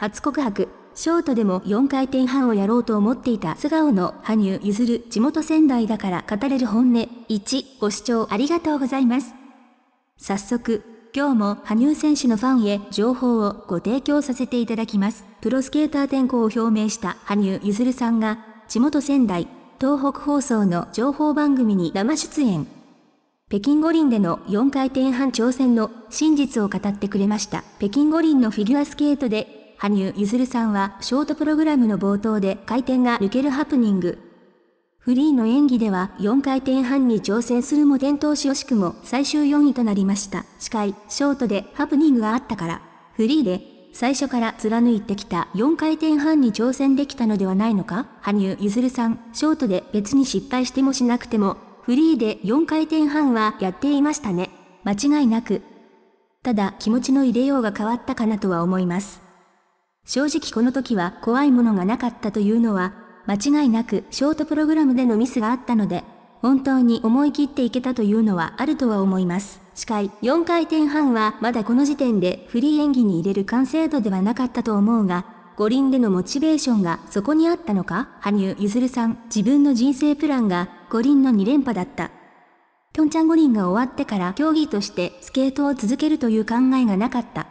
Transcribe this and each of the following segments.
初告白。ショートでも4回転半をやろうと思っていた素顔の羽生結弦地元仙台だから語れる本音1ご視聴ありがとうございます。早速、今日も羽生選手のファンへ情報をご提供させていただきます。プロスケーター転向を表明した羽生結弦さんが地元仙台、東北放送の情報番組に生出演。北京五輪での4回転半挑戦の真実を語ってくれました。北京五輪のフィギュアスケートで羽生結弦さんはショートプログラムの冒頭で回転が抜けるハプニング。フリーの演技では4回転半に挑戦するも転倒し惜しくも最終4位となりました。司会、ショートでハプニングがあったから、フリーで最初から貫いてきた4回転半に挑戦できたのではないのか羽生結弦さん、ショートで別に失敗してもしなくても、フリーで4回転半はやっていましたね。間違いなく。ただ気持ちの入れようが変わったかなとは思います。正直この時は怖いものがなかったというのは、間違いなくショートプログラムでのミスがあったので、本当に思い切っていけたというのはあるとは思います。司会4回転半はまだこの時点でフリー演技に入れる完成度ではなかったと思うが、五輪でのモチベーションがそこにあったのか羽生結弦さん、自分の人生プランが五輪の2連覇だった。ピョンチャン五輪が終わってから競技としてスケートを続けるという考えがなかった。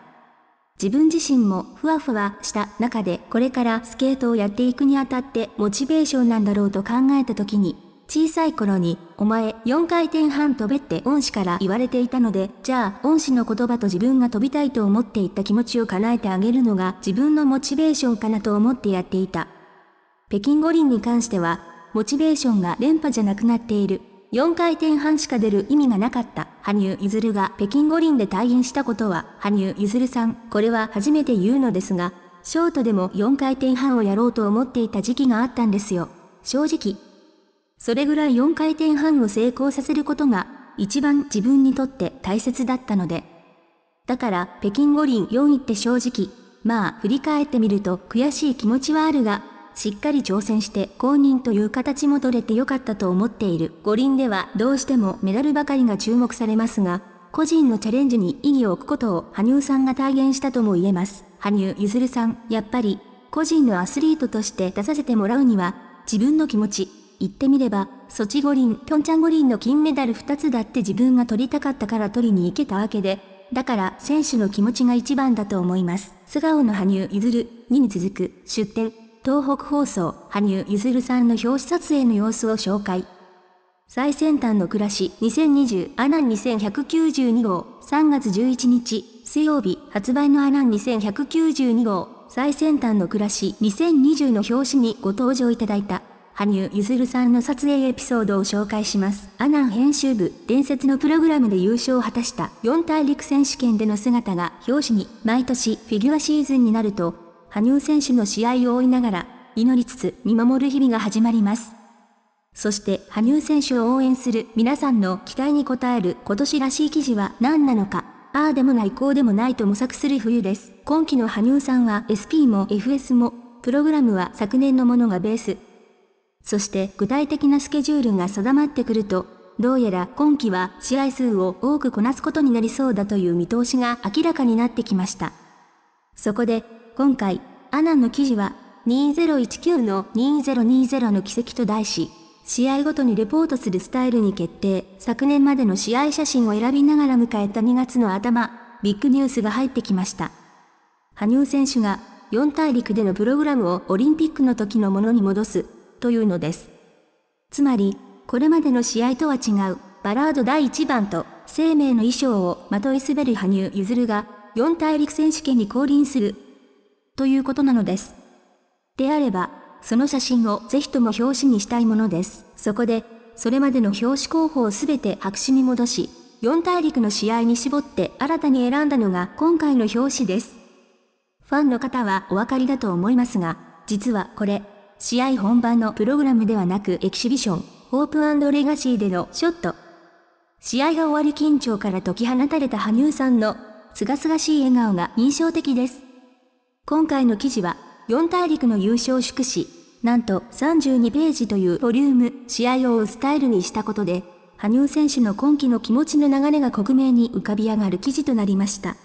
自分自身もふわふわした中でこれからスケートをやっていくにあたってモチベーションなんだろうと考えた時に小さい頃に、お前4回転半飛べって恩師から言われていたので、じゃあ恩師の言葉と自分が飛びたいと思っていった気持ちを叶えてあげるのが自分のモチベーションかなと思ってやっていた。北京五輪に関しては、モチベーションが連覇じゃなくなっている。4回転半しか出る意味がなかった羽生結弦が北京五輪で退院したことは羽生結弦さん、これは初めて言うのですが、ショートでも4回転半をやろうと思っていた時期があったんですよ。正直。それぐらい4回転半を成功させることが一番自分にとって大切だったので。だから北京五輪4位って正直、まあ振り返ってみると悔しい気持ちはあるが、しっかり挑戦して公認という形も取れてよかったと思っている。五輪ではどうしてもメダルばかりが注目されますが、個人のチャレンジに意義を置くことを羽生さんが体現したとも言えます。羽生結弦さん、やっぱり、個人のアスリートとして出させてもらうには、自分の気持ち、言ってみれば、ソチ五輪、ピョンチャン五輪の金メダル2つだって自分が取りたかったから取りに行けたわけで、だから選手の気持ちが一番だと思います。素顔の羽生結弦2に続く出展。東北放送、羽生結弦さんの表紙撮影の様子を紹介。最先端の暮らし2020アナン2192号3月11日水曜日発売のアナン2192号最先端の暮らし2020の表紙にご登場いただいた羽生結弦さんの撮影エピソードを紹介します。アナン編集部伝説のプログラムで優勝を果たした四大陸選手権での姿が表紙に毎年フィギュアシーズンになると羽生選手の試合を追いながら、祈りつつ見守る日々が始まります。そして、羽生選手を応援する皆さんの期待に応える今年らしい記事は何なのか。ああでもないこうでもないと模索する冬です。今季の羽生さんは SP も FS も、プログラムは昨年のものがベース。そして具体的なスケジュールが定まってくると、どうやら今季は試合数を多くこなすことになりそうだという見通しが明らかになってきました。そこで今回、アナンの記事は、2019の2020の奇跡と題し、試合ごとにレポートするスタイルに決定、昨年までの試合写真を選びながら迎えた2月の頭、ビッグニュースが入ってきました。羽生選手が、4大陸でのプログラムをオリンピックの時のものに戻す、というのです。つまり、これまでの試合とは違う、バラード第1番と、生命の衣装をまとい滑る羽生結弦が、4大陸選手権に降臨するということなのです。であれば、その写真をぜひとも表紙にしたいものです。そこで、それまでの表紙候補をすべて白紙に戻し、四大陸の試合に絞って新たに選んだのが今回の表紙です。ファンの方はお分かりだと思いますが、実はこれ、試合本番のプログラムではなくエキシビション、ホープレガシーでのショット。試合が終わり緊張から解き放たれた羽生さんの、すがすがしい笑顔が印象的です。今回の記事は、四大陸の優勝祝詞、なんと32ページというボリューム、試合を追うスタイルにしたことで、羽生選手の今季の気持ちの流れが克明に浮かび上がる記事となりました。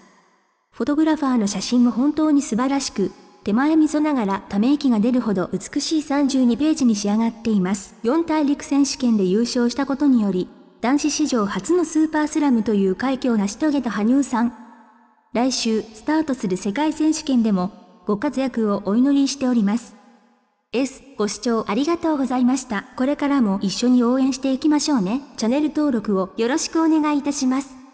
フォトグラファーの写真も本当に素晴らしく、手前味噌ながらため息が出るほど美しい32ページに仕上がっています。四大陸選手権で優勝したことにより、男子史上初のスーパースラムという快挙を成し遂げた羽生さん。来週スタートする世界選手権でもご活躍をお祈りしております。S、ご視聴ありがとうございました。これからも一緒に応援していきましょうね。チャンネル登録をよろしくお願いいたします。